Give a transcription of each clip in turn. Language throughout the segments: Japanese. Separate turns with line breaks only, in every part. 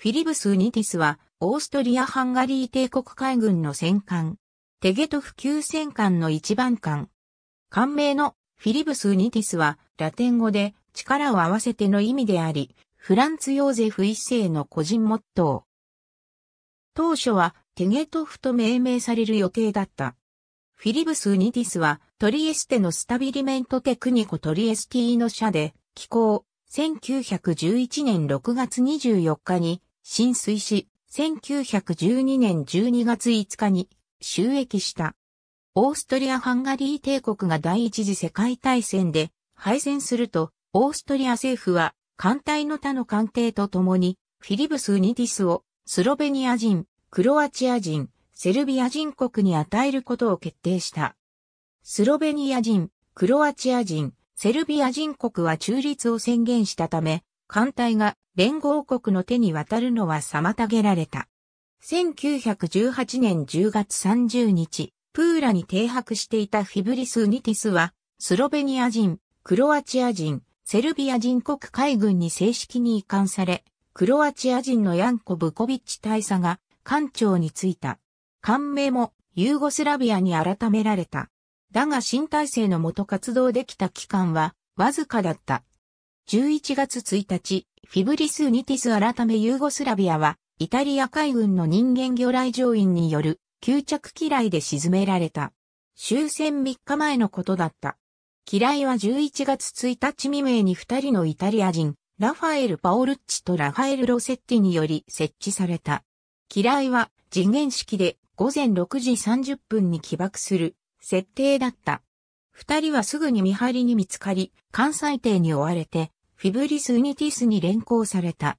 フィリブス・ニティスは、オーストリア・ハンガリー帝国海軍の戦艦。テゲトフ級戦艦の一番艦。艦名のフィリブス・ニティスは、ラテン語で、力を合わせての意味であり、フランツ・ヨーゼフ一世の個人モットー。当初は、テゲトフと命名される予定だった。フィリブス・ニティスは、トリエステのスタビリメントテクニコトリエスティー社で、寄港、1911年6月24日に、浸水し、1912年12月5日に収益した。オーストリア・ハンガリー帝国が第一次世界大戦で敗戦すると、オーストリア政府は艦隊の他の艦艇と共に、フィリブス・ニディスをスロベニア人、クロアチア人、セルビア人国に与えることを決定した。スロベニア人、クロアチア人、セルビア人国は中立を宣言したため、艦隊が連合国の手に渡るのは妨げられた。1918年10月30日、プーラに停泊していたフィブリス・ニティスは、スロベニア人、クロアチア人、セルビア人国海軍に正式に移管され、クロアチア人のヤンコ・ブコビッチ大佐が艦長に就いた。艦名もユーゴスラビアに改められた。だが新体制のもと活動できた期間はわずかだった。11月1日、フィブリス・ニティス改めユーゴスラビアは、イタリア海軍の人間魚雷乗員による、吸着機雷で沈められた。終戦3日前のことだった。機雷は11月1日未明に2人のイタリア人、ラファエル・パオルッチとラファエル・ロセッティにより設置された。機雷は次元式で午前6時30分に起爆する設定だった。二人はすぐに見張りに見つかり、関西艇に追われて、フィブリス・ウニティスに連行された。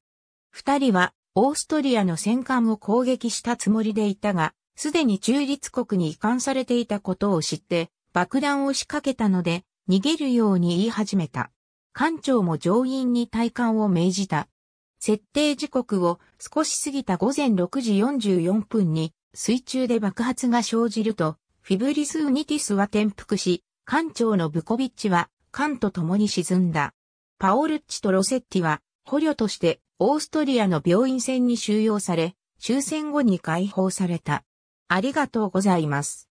二人はオーストリアの戦艦を攻撃したつもりでいたが、すでに中立国に移管されていたことを知って爆弾を仕掛けたので逃げるように言い始めた。艦長も乗員に退艦を命じた。設定時刻を少し過ぎた午前6時44分に水中で爆発が生じると、フィブリス・ウニティスは転覆し、艦長のブコビッチは艦と共に沈んだ。パオルッチとロセッティは捕虜としてオーストリアの病院船に収容され、終戦後に解放された。ありがとうございます。